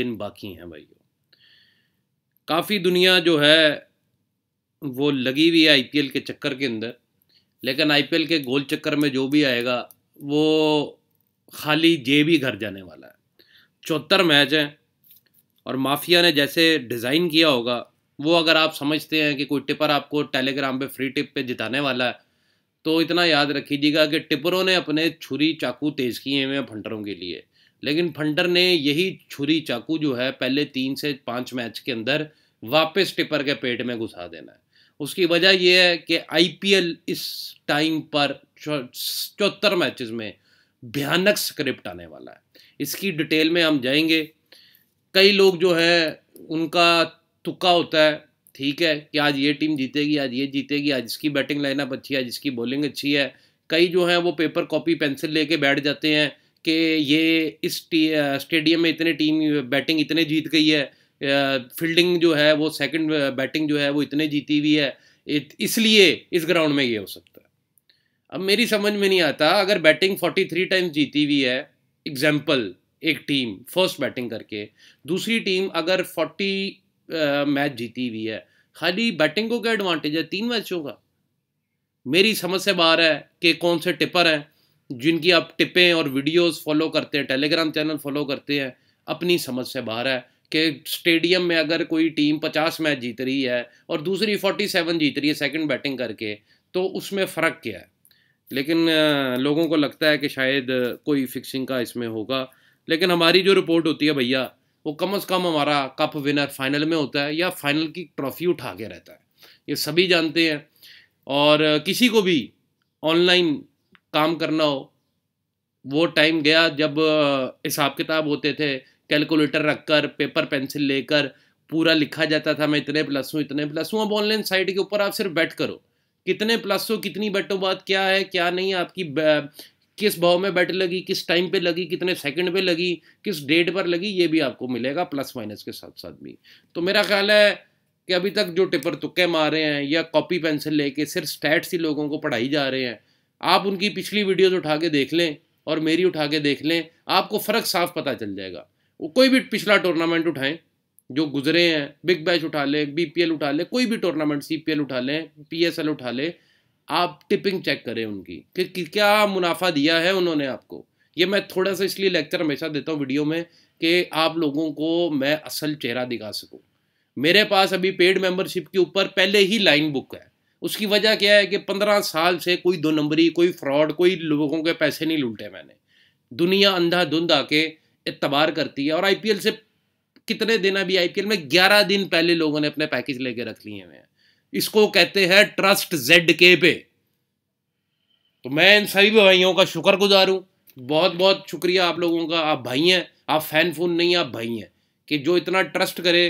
दिन बाकी हैं भाइयों काफ़ी दुनिया जो है वो लगी हुई है आईपीएल के चक्कर के अंदर लेकिन आईपीएल के गोल चक्कर में जो भी आएगा वो खाली जेब ही घर जाने वाला है चौहत्तर मैच हैं और माफिया ने जैसे डिज़ाइन किया होगा वो अगर आप समझते हैं कि कोई टिपर आपको टेलीग्राम पे फ्री टिप पे जिताने वाला है तो इतना याद रखीजिएगा कि टिपरों ने अपने छुरी चाकू तेज़ किए हुए हैं फंटरों के लिए लेकिन फंडर ने यही छुरी चाकू जो है पहले तीन से पाँच मैच के अंदर वापस टिपर के पेट में घुसा देना है उसकी वजह यह है कि आईपीएल इस टाइम पर चौहत्तर मैचेस में भयानक स्क्रिप्ट आने वाला है इसकी डिटेल में हम जाएंगे कई लोग जो है उनका तुक्का होता है ठीक है कि आज ये टीम जीतेगी आज ये जीतेगी आज इसकी बैटिंग लाइनअप अच्छी है आज इसकी बॉलिंग अच्छी है कई जो हैं वो पेपर कॉपी पेंसिल लेके बैठ जाते हैं कि ये इस स्टेडियम में इतने टीम बैटिंग इतने जीत गई है फील्डिंग जो है वो सेकंड बैटिंग जो है वो इतने जीती हुई है इसलिए इस ग्राउंड में ये हो सकता है अब मेरी समझ में नहीं आता अगर बैटिंग 43 टाइम्स जीती हुई है एग्जाम्पल एक टीम फर्स्ट बैटिंग करके दूसरी टीम अगर 40 मैच जीती हुई है खाली बैटिंग को क्या एडवांटेज है तीन मैचों का मेरी समझ से बाहर है कि कौन से टिपर हैं जिनकी आप टिपें और वीडियोस फॉलो करते हैं टेलीग्राम चैनल फॉलो करते हैं अपनी समझ से बाहर है कि स्टेडियम में अगर कोई टीम पचास मैच जीत रही है और दूसरी फोर्टी सेवन जीत रही है सेकंड बैटिंग करके तो उसमें फ़र्क क्या है लेकिन लोगों को लगता है कि शायद कोई फिक्सिंग का इसमें होगा लेकिन हमारी जो रिपोर्ट होती है भैया वो कम अज़ कम हमारा कप विनर फाइनल में होता है या फाइनल की ट्रॉफी उठा के रहता है ये सभी जानते हैं और किसी को भी ऑनलाइन काम करना हो वो टाइम गया जब हिसाब किताब होते थे कैलकुलेटर रखकर पेपर पेंसिल लेकर पूरा लिखा जाता था मैं इतने प्लस हूँ इतने प्लस हूँ अब ऑनलाइन साइट के ऊपर आप सिर्फ बैट करो कितने प्लस हो कितनी बैटों बाद क्या है क्या नहीं आपकी किस भाव में बैट लगी किस टाइम पे लगी कितने सेकंड पे लगी किस डेट पर लगी ये भी आपको मिलेगा प्लस माइनस के साथ साथ भी तो मेरा ख्याल है कि अभी तक जो टिपर तुक्के मारे हैं या कॉपी पेंसिल लेके सिर्फ स्टैट्स ही लोगों को पढ़ाई जा रहे हैं आप उनकी पिछली वीडियोज उठा के देख लें और मेरी उठा के देख लें आपको फ़र्क साफ पता चल जाएगा वो कोई भी पिछला टूर्नामेंट उठाएं जो गुजरे हैं बिग बैच उठा लें बीपीएल उठा लें कोई भी टूर्नामेंट सीपीएल उठा लें पीएसएल उठा लें आप टिपिंग चेक करें उनकी कि, कि क्या मुनाफा दिया है उन्होंने आपको ये मैं थोड़ा सा इसलिए लेक्चर हमेशा देता हूँ वीडियो में कि आप लोगों को मैं असल चेहरा दिखा सकूँ मेरे पास अभी पेड मेम्बरशिप के ऊपर पहले ही लाइन बुक है उसकी वजह क्या है कि पंद्रह साल से कोई दो नंबरी कोई फ्रॉड कोई लोगों के पैसे नहीं लूटे मैंने दुनिया अंधा धुंध आके इतबार करती है और आई से कितने दिन अभी आई में ग्यारह दिन पहले लोगों ने अपने पैकेज लेके रख लिए हुए हैं इसको कहते हैं ट्रस्ट जेड के पे तो मैं इन सभी भाइयों का शुक्र गुजार हूँ बहुत बहुत शुक्रिया आप लोगों का आप भाई हैं आप फैन फून नहीं आप भाई हैं कि जो इतना ट्रस्ट करे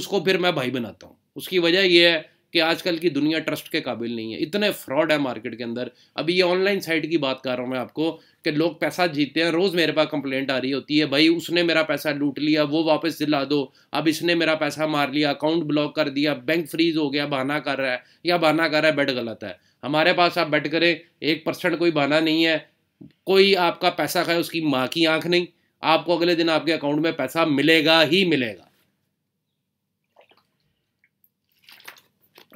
उसको फिर मैं भाई बनाता हूँ उसकी वजह यह है कि आजकल की दुनिया ट्रस्ट के काबिल नहीं है इतने फ्रॉड है मार्केट के अंदर अभी ये ऑनलाइन साइट की बात कर रहा हूँ मैं आपको कि लोग पैसा जीते हैं रोज़ मेरे पास कंप्लेंट आ रही होती है भाई उसने मेरा पैसा लूट लिया वो वापस दिला दो अब इसने मेरा पैसा मार लिया अकाउंट ब्लॉक कर दिया बैंक फ्रीज हो गया बहाना कर रहा है या बहाना कर रहा है बेड गलत है हमारे पास आप बेट करें एक परसेंट कोई बहाना नहीं है कोई आपका पैसा खाए उसकी माँ की आँख नहीं आपको अगले दिन आपके अकाउंट में पैसा मिलेगा ही मिलेगा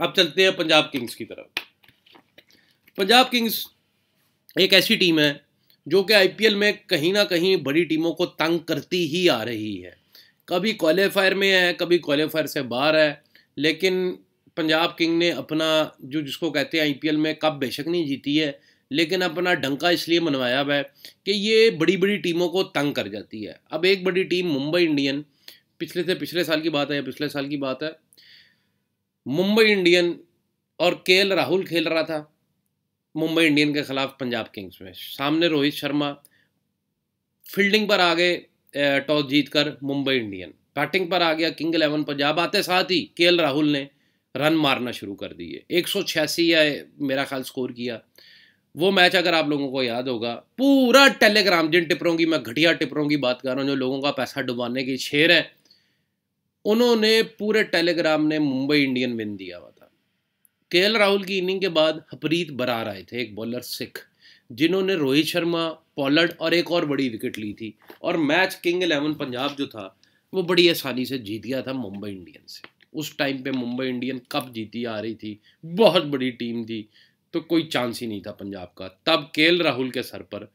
अब चलते हैं पंजाब किंग्स की तरफ पंजाब किंग्स एक ऐसी टीम है जो कि आईपीएल में कहीं ना कहीं बड़ी टीमों को तंग करती ही आ रही है कभी क्वालिफायर में है कभी क्वालिफायर से बाहर है लेकिन पंजाब किंग ने अपना जो जिसको कहते हैं आईपीएल में कब बेशक नहीं जीती है लेकिन अपना डंका इसलिए मनवाया हुआ है कि ये बड़ी बड़ी टीमों को तंग कर जाती है अब एक बड़ी टीम मुंबई इंडियन पिछले से पिछले साल की बात है या पिछले साल की बात है मुंबई इंडियन और के राहुल खेल रहा था मुंबई इंडियन के खिलाफ पंजाब किंग्स में सामने रोहित शर्मा फील्डिंग पर आ गए टॉस जीतकर मुंबई इंडियन बैटिंग पर आ गया किंग इलेवन पंजाब आते साथ ही के राहुल ने रन मारना शुरू कर दिए एक सौ छियासी या मेरा ख्याल स्कोर किया वो मैच अगर आप लोगों को याद होगा पूरा टेलीग्राम जिन टिपरों की मैं घटिया टिपरों की बात कर रहा हूँ जो लोगों का पैसा डुबाने की शेर है उन्होंने पूरे टेलीग्राम ने मुंबई इंडियन विन दिया हुआ था के राहुल की इनिंग के बाद हपरीत बरार आए थे एक बॉलर सिख जिन्होंने रोहित शर्मा पॉलर्ड और एक और बड़ी विकेट ली थी और मैच किंग इलेवन पंजाब जो था वो बड़ी आसानी से जीत गया था मुंबई इंडियन से उस टाइम पे मुंबई इंडियन कप जीती आ रही थी बहुत बड़ी टीम थी तो कोई चांस ही नहीं था पंजाब का तब के राहुल के सर पर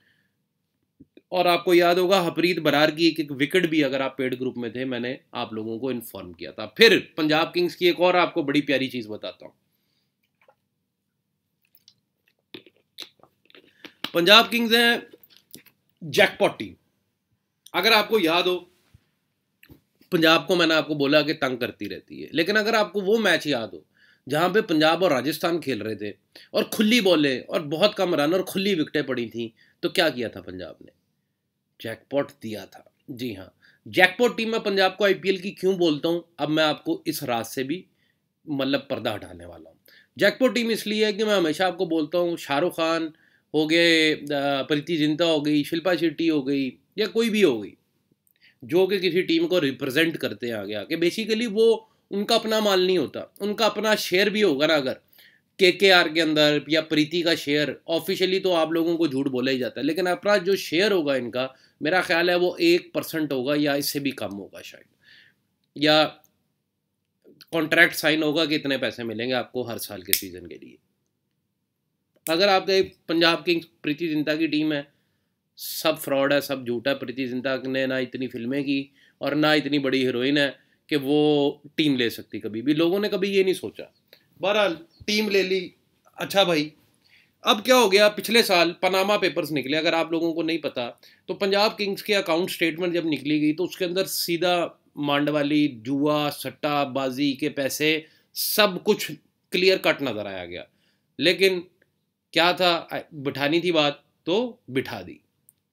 और आपको याद होगा हपरीत बरार की एक एक विकेट भी अगर आप पेड ग्रुप में थे मैंने आप लोगों को इन्फॉर्म किया था फिर पंजाब किंग्स की एक और आपको बड़ी प्यारी चीज बताता हूं पंजाब किंग्स हैं जैकपॉट टीम अगर आपको याद हो पंजाब को मैंने आपको बोला कि तंग करती रहती है लेकिन अगर आपको वो मैच याद हो जहां पे पंजाब और राजस्थान खेल रहे थे और खुली बॉलें और बहुत कम रन और खुली विकटें पड़ी थी तो क्या किया था पंजाब ने जैकपॉट दिया था जी हाँ जैकपॉट टीम में पंजाब को आईपीएल की क्यों बोलता हूँ अब मैं आपको इस रात से भी मतलब पर्दा हटाने वाला हूँ जैकपॉट टीम इसलिए है कि मैं हमेशा आपको बोलता हूँ शाहरुख खान हो गए प्रीति जिंता हो गई शिल्पा शेट्टी हो गई या कोई भी हो गई जो कि किसी टीम को रिप्रेजेंट करते हैं आगे आके बेसिकली वो उनका अपना माल नहीं होता उनका अपना शेयर भी होगा ना अगर के के आर के अंदर या प्रीति का शेयर ऑफिशियली तो आप लोगों को झूठ बोला ही जाता है लेकिन अपना जो शेयर होगा इनका मेरा ख्याल है वो एक परसेंट होगा या इससे भी कम होगा शायद या कॉन्ट्रैक्ट साइन होगा कि इतने पैसे मिलेंगे आपको हर साल के सीज़न के लिए अगर आपके पंजाब किंग्स प्रीति जिंता की टीम है सब फ्रॉड है सब झूठ है प्रीति जिंता ने ना इतनी फिल्में की और ना इतनी बड़ी हीरोइन है कि वो टीम ले सकती कभी भी लोगों ने कभी ये नहीं सोचा बहरहाल टीम ले ली अच्छा भाई अब क्या हो गया पिछले साल पनामा पेपर्स निकले अगर आप लोगों को नहीं पता तो पंजाब किंग्स के अकाउंट स्टेटमेंट जब निकली गई तो उसके अंदर सीधा मांडवाली जुआ सट्टा बाजी के पैसे सब कुछ क्लियर कट नज़र आया गया लेकिन क्या था बिठानी थी बात तो बिठा दी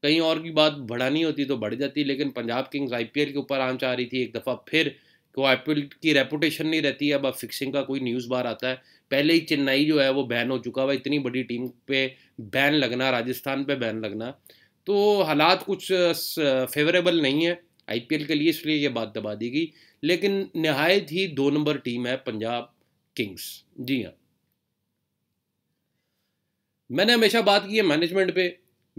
कहीं और की बात बढ़ानी होती तो बढ़ जाती लेकिन पंजाब किंग्स आईपीएल के ऊपर आंच आ रही थी एक दफ़ा फिर को आई की रेपुटेशन नहीं रहती अब अब फिक्सिंग का कोई न्यूज़ बार आता है पहले ही चेन्नई जो है वो बैन हो चुका हुआ इतनी बड़ी टीम पे बैन लगना राजस्थान पे बैन लगना तो हालात कुछ फेवरेबल नहीं है आईपीएल के लिए इसलिए ये बात दबा दी गई लेकिन नहायत ही दो नंबर टीम है पंजाब किंग्स जी हाँ मैंने हमेशा बात की है मैनेजमेंट पे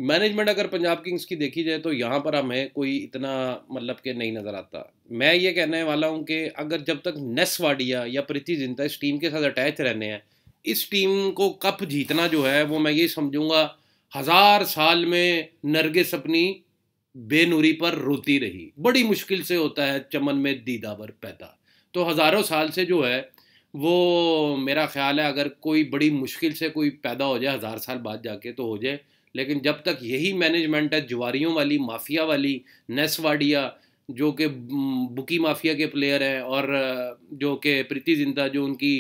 मैनेजमेंट अगर पंजाब किंग्स की देखी जाए तो यहाँ पर हमें कोई इतना मतलब कि नहीं नज़र आता मैं ये कहने वाला हूँ कि अगर जब तक नेस वाडिया या प्रीति जिंता इस टीम के साथ अटैच रहने हैं इस टीम को कप जीतना जो है वो मैं ये समझूंगा हज़ार साल में नरगिस अपनी बेनूरी पर रोती रही बड़ी मुश्किल से होता है चमन में दीदावर पैदा तो हज़ारों साल से जो है वो मेरा ख्याल है अगर कोई बड़ी मुश्किल से कोई पैदा हो जाए हज़ार साल बाद जाके तो हो जाए लेकिन जब तक यही मैनेजमेंट है जुआरियों वाली माफिया वाली नेसवाडिया जो कि बुकी माफिया के प्लेयर हैं और जो कि प्रीति जिंदा जो उनकी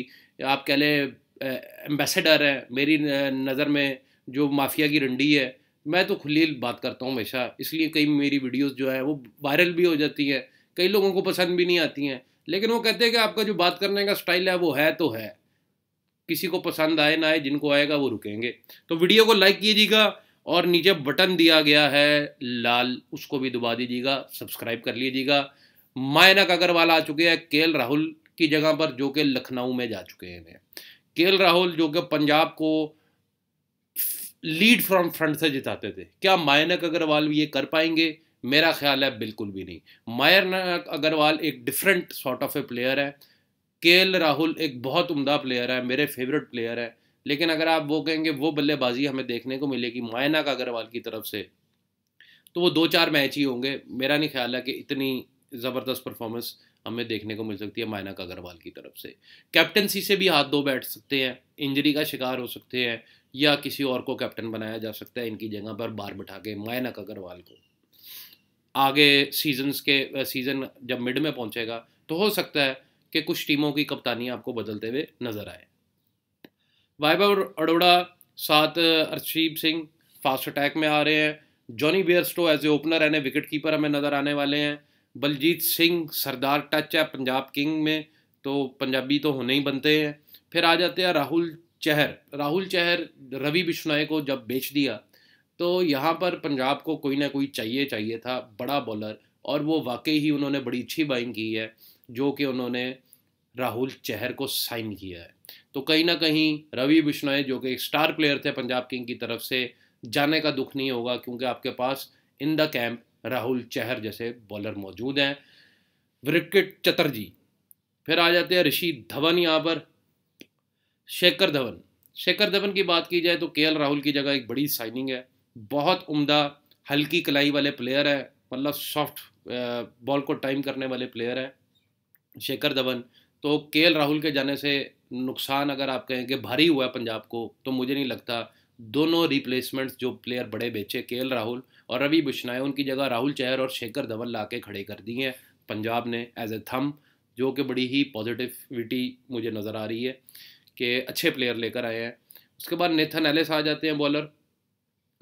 आप कह लें एम्बेसडर हैं मेरी नज़र में जो माफिया की रंडी है मैं तो खुली बात करता हूँ हमेशा इसलिए कई मेरी वीडियोस जो है वो वायरल भी हो जाती हैं कई लोगों को पसंद भी नहीं आती हैं लेकिन वो कहते हैं कि आपका जो बात करने का स्टाइल है वो है तो है किसी को पसंद आए ना आए जिनको आएगा वो रुकेंगे तो वीडियो को लाइक कीजिएगा और नीचे बटन दिया गया है लाल उसको भी दबा दीजिएगा सब्सक्राइब कर लीजिएगा मायनक अग्रवाल आ चुके हैं के राहुल की जगह पर जो कि लखनऊ में जा चुके हैं के राहुल जो कि पंजाब को लीड फ्रॉम फ्रंट से जिताते थे क्या मायनक अग्रवाल ये कर पाएंगे मेरा ख्याल है बिल्कुल भी नहीं मायनक अग्रवाल एक different sort of a player है के राहुल एक बहुत उम्दा प्लेयर है मेरे फेवरेट प्लेयर है लेकिन अगर आप वो कहेंगे वो बल्लेबाजी हमें देखने को मिलेगी मायना का अग्रवाल की तरफ से तो वो दो चार मैच ही होंगे मेरा नहीं ख्याल है कि इतनी ज़बरदस्त परफॉर्मेंस हमें देखने को मिल सकती है मायना का अग्रवाल की तरफ से कैप्टनसी से भी हाथ दो बैठ सकते हैं इंजरी का शिकार हो सकते हैं या किसी और को कैप्टन बनाया जा सकता है इनकी जगह पर बार बैठा के मायना का अग्रवाल को आगे सीजन्स के सीज़न जब मिड में पहुंचेगा तो हो सकता है के कुछ टीमों की कप्तानी आपको बदलते हुए नजर आए वाइबव अड़ोड़ा साथ अर्शीब सिंह फास्ट अटैक में आ रहे हैं Jonny Bairstow as a opener and a wicket keeper हमें नज़र आने वाले हैं बलजीत सिंह सरदार टच है पंजाब किंग में तो पंजाबी तो होने ही बनते हैं फिर आ जाते हैं राहुल चहर राहुल चहर रवि बिश्नोई को जब बेच दिया तो यहाँ पर पंजाब को कोई ना कोई चाहिए चाहिए था बड़ा बॉलर और वो वाकई ही उन्होंने बड़ी अच्छी बाइंग की है जो कि उन्होंने राहुल चहर को साइन किया है तो कहीं ना कहीं रवि बिश्नोई जो कि एक स्टार प्लेयर थे पंजाब किंग की तरफ से जाने का दुख नहीं होगा क्योंकि आपके पास in the camp Rahul Chahar जैसे बॉलर मौजूद हैं विकेट चटर्जी फिर आ जाते हैं ऋषि धवन यहाँ पर शेखर धवन शेखर धवन की बात की जाए तो के राहुल की जगह एक बड़ी साइनिंग है बहुत उम्दा हल्की कलाई वाले प्लेयर है मतलब सॉफ्ट बॉल को टाइम करने वाले प्लेयर हैं शेखर धवन तो के राहुल के जाने से नुकसान अगर आप कहें कि भारी हुआ है पंजाब को तो मुझे नहीं लगता दोनों रिप्लेसमेंट्स जो प्लेयर बड़े बेचे के राहुल और रवि बिश्नाए उनकी जगह राहुल चहर और शेखर धवन ला के खड़े कर दिए हैं पंजाब ने एज ए थम जो कि बड़ी ही पॉजिटिविटी मुझे नज़र आ रही है कि अच्छे प्लेयर लेकर आए हैं उसके बाद नेथन एलिस आ जाते हैं बॉलर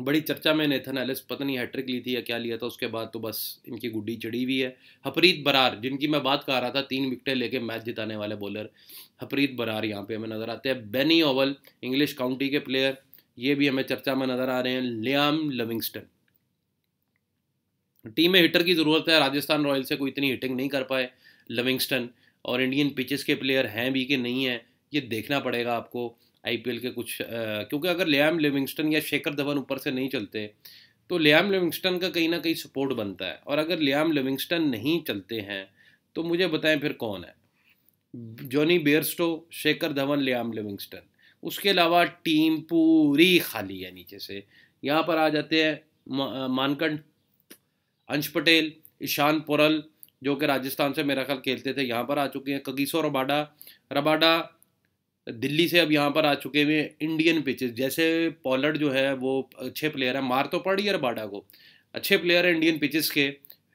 बड़ी चर्चा में नेथन एलिस पता नहीं हैट्रिक ली थी या क्या लिया था उसके बाद तो बस इनकी गुड्डी चढ़ी हुई है हपरीत बरार जिनकी मैं बात कर रहा था तीन विकटें लेके मैच जिताने वाले बॉलर हपरीत बरार यहाँ पे हमें नज़र आते हैं बेनी ओवल इंग्लिश काउंटी के प्लेयर ये भी हमें चर्चा में नज़र आ रहे हैं लियाम लविंगस्टन टीम में हिटर की ज़रूरत है राजस्थान रॉयल से कोई इतनी हिटिंग नहीं कर पाए लविंगस्टन और इंडियन पिचेस के प्लेयर हैं भी कि नहीं हैं ये देखना पड़ेगा आपको आईपीएल के कुछ आ, क्योंकि अगर लियाम लिविंगस्टन या शेखर धवन ऊपर से नहीं चलते तो लियाम लिविंगस्टन का कहीं ना कहीं सपोर्ट बनता है और अगर लियाम लिविंगस्टन नहीं चलते हैं तो मुझे बताएं फिर कौन है Jonny Bairstow Shikhar Dhawan Liam Livingstone उसके अलावा टीम पूरी खाली है नीचे से यहाँ पर आ जाते हैं मानकंड अंश पटेल ईशान पोरल जो कि राजस्थान से मेरा ख्याल खेलते थे यहाँ पर आ चुके हैं कगीसो रबाडा रबाडा दिल्ली से अब यहाँ पर आ चुके हुए इंडियन पिचेस जैसे पॉलर्ड जो है वो अच्छे प्लेयर है मार तो पड़ी यार बाडा को अच्छे प्लेयर है इंडियन पिचेस के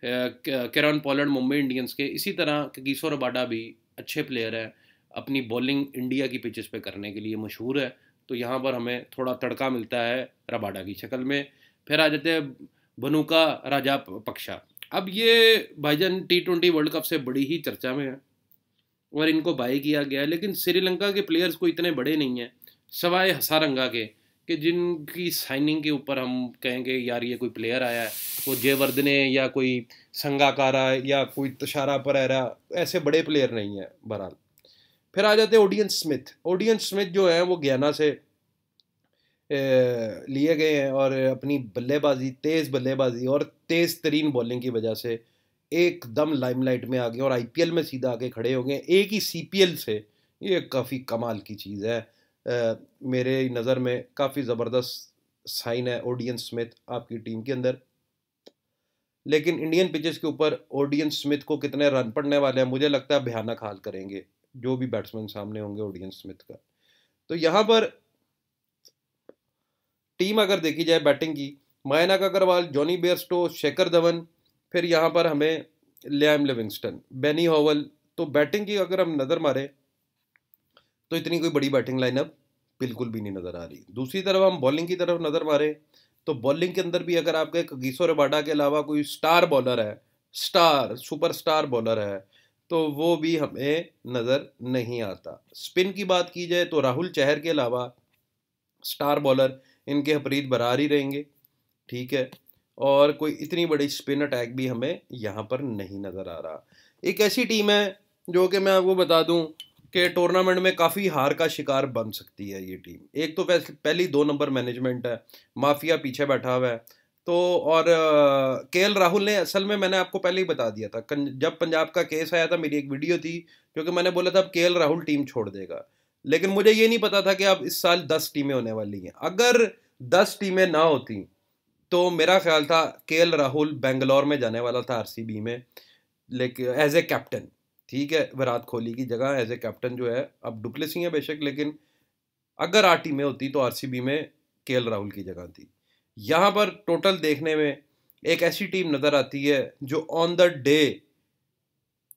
कैरन पॉलर्ड मुंबई इंडियंस के इसी तरह किशोर बाडा भी अच्छे प्लेयर है अपनी बॉलिंग इंडिया की पिचेस पे करने के लिए मशहूर है तो यहाँ पर हमें थोड़ा तड़का मिलता है रबाडा की शक्ल में फिर आ जाते हैं बनुका राजा पक्षा अब ये भाईजान टी ट्वेंटी वर्ल्ड कप से बड़ी ही चर्चा में है और इनको बाई किया गया लेकिन श्रीलंका के प्लेयर्स को इतने बड़े नहीं हैं सवाए हसारंगा के कि जिनकी साइनिंग के ऊपर हम कहेंगे यार ये कोई प्लेयर आया है वो जयवर्धने या कोई संगाकारा या कोई तुषारा परेरा ऐसे बड़े प्लेयर नहीं हैं बहरहाल फिर आ जाते हैं ओडियंस स्मिथ ओडियंस स्मिथ जो हैं वो गयाना से लिए गए हैं और अपनी बल्लेबाजी तेज़ बल्लेबाजी और तेज़ तरीन बॉलिंग की वजह से एकदम लाइमलाइट में आ गए और आईपीएल में सीधा आके खड़े हो गए एक ही सीपीएल से ये काफ़ी कमाल की चीज़ है आ, मेरे नज़र में काफ़ी ज़बरदस्त साइन है ओडियन स्मिथ आपकी टीम के अंदर लेकिन इंडियन पिचेस के ऊपर ओडियन स्मिथ को कितने रन पड़ने वाले हैं मुझे लगता है भयानक हाल करेंगे जो भी बैट्समैन सामने होंगे ओडियन स्मिथ का तो यहाँ पर टीम अगर देखी जाए बैटिंग की मायनक अग्रवाल जॉनी बेयरस्टो शेखर धवन फिर यहाँ पर हमें लियाम लिविंगस्टन बेनी होवल तो बैटिंग की अगर हम नज़र मारें तो इतनी कोई बड़ी बैटिंग लाइनअप बिल्कुल भी नहीं नज़र आ रही दूसरी तरफ हम बॉलिंग की तरफ नज़र मारें तो बॉलिंग के अंदर भी अगर आपके कगीसो रबाडा के अलावा कोई स्टार बॉलर है स्टार सुपर स्टार बॉलर है तो वो भी हमें नज़र नहीं आता स्पिन की बात की जाए तो राहुल चहर के अलावा स्टार बॉलर इनके हपरीत बरार ही रहेंगे ठीक है और कोई इतनी बड़ी स्पिन अटैक भी हमें यहाँ पर नहीं नज़र आ रहा एक ऐसी टीम है जो कि मैं आपको बता दूँ कि टूर्नामेंट में काफ़ी हार का शिकार बन सकती है ये टीम एक तो पहली दो नंबर मैनेजमेंट है माफिया पीछे बैठा हुआ है तो और के एल राहुल ने असल में मैंने आपको पहले ही बता दिया था जब पंजाब का केस आया था मेरी एक वीडियो थी क्योंकि मैंने बोला था अब के एल राहुल टीम छोड़ देगा लेकिन मुझे ये नहीं पता था कि अब इस साल दस टीमें होने वाली हैं अगर दस टीमें ना होती तो मेरा ख्याल था के राहुल बेंगलोर में जाने वाला था आर में लेकिन एज ए कैप्टन ठीक है विराट कोहली की जगह एज ए कैप्टन जो है अब डुप्लेसी है बेशक लेकिन अगर आर में होती तो आर में के राहुल की जगह थी यहाँ पर टोटल देखने में एक ऐसी टीम नज़र आती है जो ऑन द डे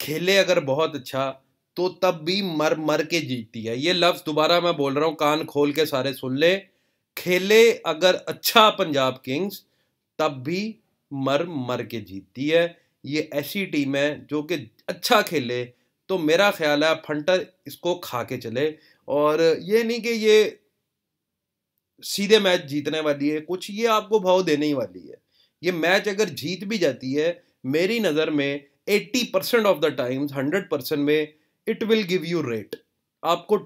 खेले अगर बहुत अच्छा तो तब भी मर मर के जीतती है ये लफ्ज़ दोबारा मैं बोल रहा हूँ कान खोल के सारे सुन ले खेले अगर अच्छा पंजाब किंग्स तब भी मर मर के जीतती है ये ऐसी टीम है जो कि अच्छा खेले तो मेरा ख्याल है फंटर इसको खा के चले और ये नहीं कि ये सीधे मैच जीतने वाली है कुछ ये आपको भाव देने ही वाली है ये मैच अगर जीत भी जाती है मेरी नज़र में 80 percent of the times 100 percent में it will give you rate आपको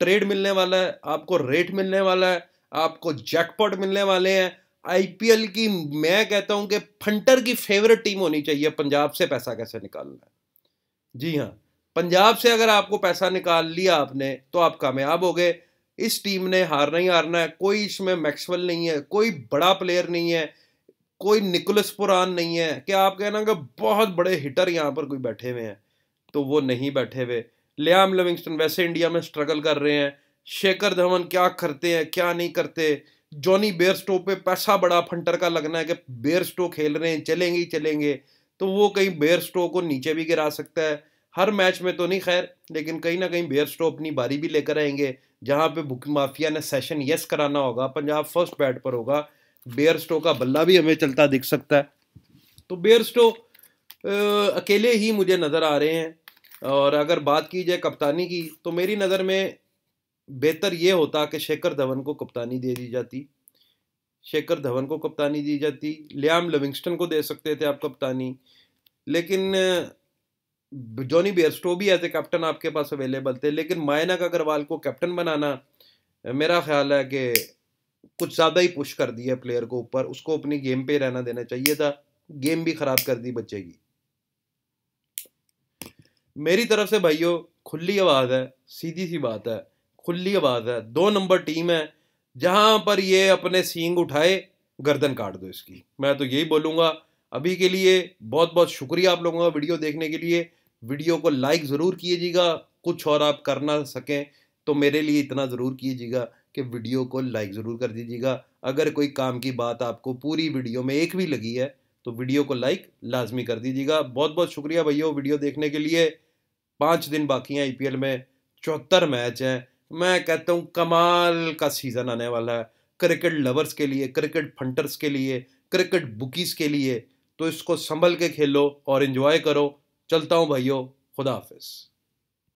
ट्रेड मिलने वाला है आपको रेट मिलने वाला है आपको जैकपॉट मिलने वाले हैं आईपीएल की मैं कहता हूं कि फंटर की फेवरेट टीम होनी चाहिए पंजाब से पैसा कैसे निकालना है जी हाँ पंजाब से अगर आपको पैसा निकाल लिया आपने तो आप कामयाब हो गए इस टीम ने हारना ही हारना है कोई इसमें मैक्सवेल नहीं है कोई बड़ा प्लेयर नहीं है कोई निकोलस पुरान नहीं है क्या आप कहना कि बहुत बड़े हिटर यहाँ पर कोई बैठे हुए हैं तो वो नहीं बैठे हुए लियाम लिविंगस्टन वैसे इंडिया में स्ट्रगल कर रहे हैं शेखर धवन क्या करते हैं क्या नहीं करते जॉनी बेयर स्टो पे पैसा बड़ा फंटर का लगना है कि बेयर स्टो खेल रहे हैं चलेंगे ही चलेंगे तो वो कहीं बेयर स्टो को नीचे भी गिरा सकता है हर मैच में तो नहीं खैर लेकिन कहीं ना कहीं बेयर स्टो अपनी बारी भी लेकर आएंगे जहाँ पे बुक माफिया ने सेशन यस कराना होगा पंजाब फर्स्ट बैट पर होगा बेयर स्टो का बल्ला भी हमें चलता दिख सकता है तो बेयर स्टो अकेले ही मुझे नज़र आ रहे हैं और अगर बात की जाए कप्तानी की तो मेरी नज़र में बेहतर ये होता कि शेखर धवन को कप्तानी दे दी जाती शेखर धवन को कप्तानी दी जाती लियाम लिविंगस्टन को दे सकते थे आप कप्तानी लेकिन जॉनी बेयरस्टो भी एज ए कैप्टन आपके पास अवेलेबल थे लेकिन मायनक अग्रवाल को कैप्टन बनाना मेरा ख्याल है कि कुछ ज़्यादा ही पुश कर दिया प्लेयर को ऊपर उसको अपनी गेम पे रहना देना चाहिए था गेम भी ख़राब कर दी बच्चे की मेरी तरफ से भाइयों खुली आवाज़ है सीधी सी बात है खुली आवाज है दो नंबर टीम है जहां पर ये अपने सींग उठाए गर्दन काट दो इसकी मैं तो यही बोलूँगा अभी के लिए बहुत बहुत शुक्रिया आप लोगों का वीडियो देखने के लिए वीडियो को लाइक ज़रूर कीजिएगा कुछ और आप करना सकें तो मेरे लिए इतना ज़रूर कीजिएगा कि वीडियो को लाइक ज़रूर कर दीजिएगा अगर कोई काम की बात आपको पूरी वीडियो में एक भी लगी है तो वीडियो को लाइक लाजमी कर दीजिएगा बहुत बहुत शुक्रिया भैया वीडियो देखने के लिए पाँच दिन बाकी हैं आईपीएल में चौहत्तर मैच हैं मैं कहता हूँ कमाल का सीज़न आने वाला है क्रिकेट लवर्स के लिए क्रिकेट फंटर्स के लिए क्रिकेट बुकीज़ के लिए तो इसको संभल के खेलो और इन्जॉय करो चलता हूँ भाइयों खुदा हाफिज़